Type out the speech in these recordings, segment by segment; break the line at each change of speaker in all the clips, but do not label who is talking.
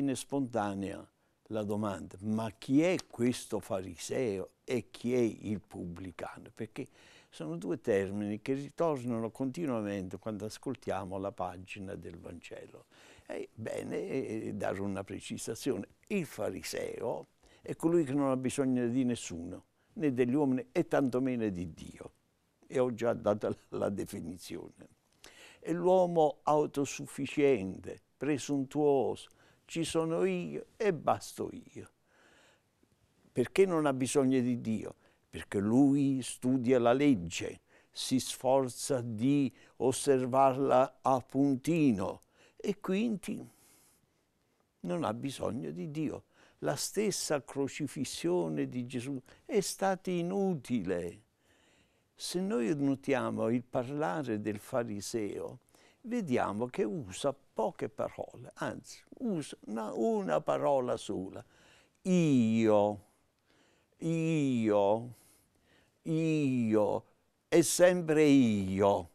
viene spontanea la domanda, ma chi è questo fariseo e chi è il pubblicano? Perché sono due termini che ritornano continuamente quando ascoltiamo la pagina del Vangelo. È bene dare una precisazione. Il fariseo è colui che non ha bisogno di nessuno, né degli uomini e tantomeno di Dio. E ho già dato la definizione. È l'uomo autosufficiente, presuntuoso, ci sono io e basto io. Perché non ha bisogno di Dio? Perché lui studia la legge, si sforza di osservarla a puntino e quindi non ha bisogno di Dio. La stessa crocifissione di Gesù è stata inutile. Se noi notiamo il parlare del fariseo, vediamo che usa poche parole, anzi usa una, una parola sola. Io, io, io, è sempre io.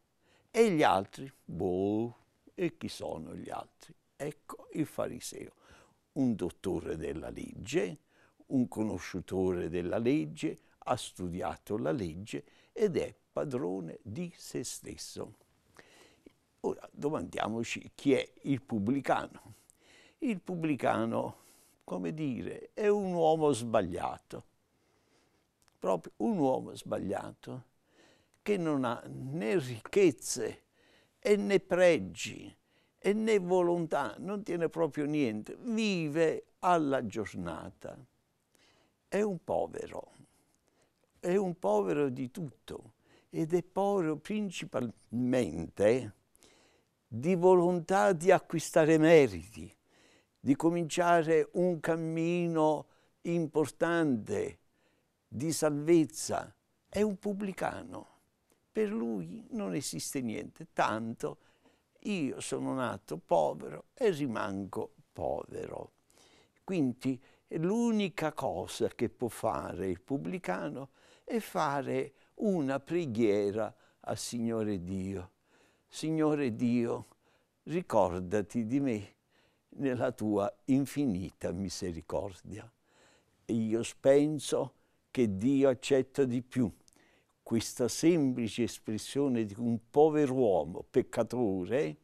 E gli altri? Boh, e chi sono gli altri? Ecco il fariseo, un dottore della legge, un conoscitore della legge, ha studiato la legge ed è padrone di se stesso. Ora domandiamoci chi è il pubblicano. Il pubblicano, come dire, è un uomo sbagliato, proprio un uomo sbagliato, che non ha né ricchezze e né pregi e né volontà, non tiene proprio niente, vive alla giornata. È un povero, è un povero di tutto ed è povero principalmente di volontà di acquistare meriti, di cominciare un cammino importante di salvezza. È un pubblicano. Per lui non esiste niente, tanto io sono nato povero e rimango povero. Quindi l'unica cosa che può fare il pubblicano è fare una preghiera al Signore Dio Signore Dio, ricordati di me nella tua infinita misericordia. E io penso che Dio accetta di più questa semplice espressione di un povero uomo peccatore,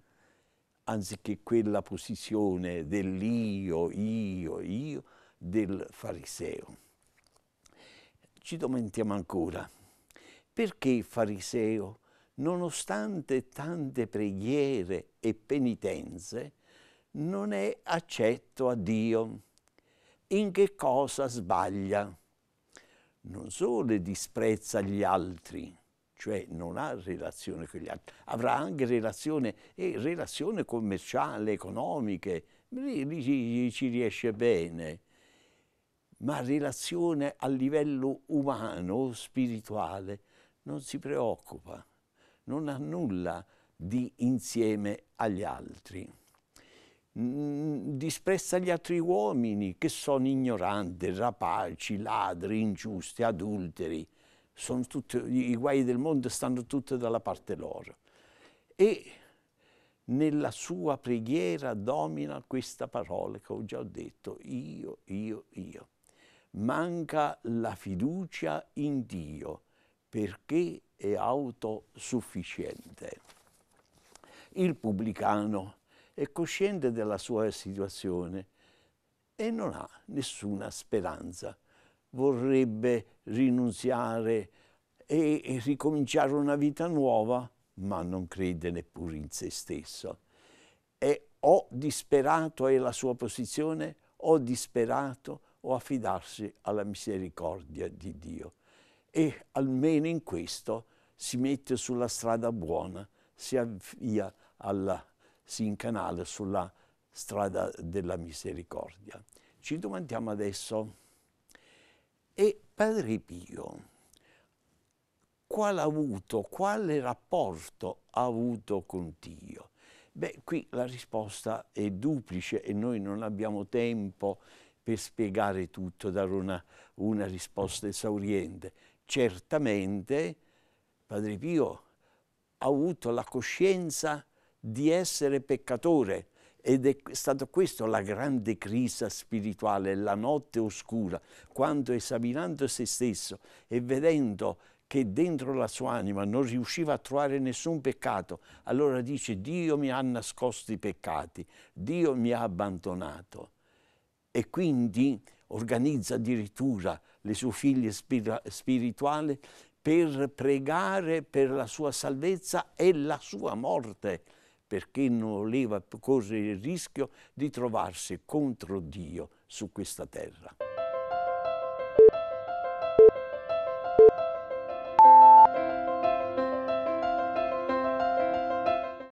anziché quella posizione dell'io, io, io, del fariseo. Ci domandiamo ancora, perché il fariseo nonostante tante preghiere e penitenze, non è accetto a Dio. In che cosa sbaglia? Non solo disprezza gli altri, cioè non ha relazione con gli altri, avrà anche relazione, eh, relazione commerciale, economiche, lì ci, ci riesce bene, ma relazione a livello umano, spirituale, non si preoccupa non ha nulla di insieme agli altri. Mm, disprezza gli altri uomini che sono ignoranti, rapaci, ladri, ingiusti, adulteri. Sono Tutti, I guai del mondo stanno tutti dalla parte loro. E nella sua preghiera domina questa parola che ho già detto, io, io, io. Manca la fiducia in Dio perché è autosufficiente. Il pubblicano è cosciente della sua situazione e non ha nessuna speranza. Vorrebbe rinunziare e ricominciare una vita nuova, ma non crede neppure in se stesso. È o disperato è la sua posizione, o disperato o affidarsi alla misericordia di Dio e almeno in questo si mette sulla strada buona, si avvia alla, si incanala sulla strada della misericordia. Ci domandiamo adesso, e Padre Pio, qual ha avuto, quale rapporto ha avuto con Dio? Beh, qui la risposta è duplice e noi non abbiamo tempo per spiegare tutto, dare una, una risposta esauriente certamente Padre Pio ha avuto la coscienza di essere peccatore ed è stata questa la grande crisi spirituale, la notte oscura, quando esaminando se stesso e vedendo che dentro la sua anima non riusciva a trovare nessun peccato, allora dice Dio mi ha nascosto i peccati, Dio mi ha abbandonato. E quindi organizza addirittura le sue figlie spir- spirituali, per pregare per la sua salvezza e la sua morte, perché non voleva correre il rischio di trovarsi contro Dio su questa terra.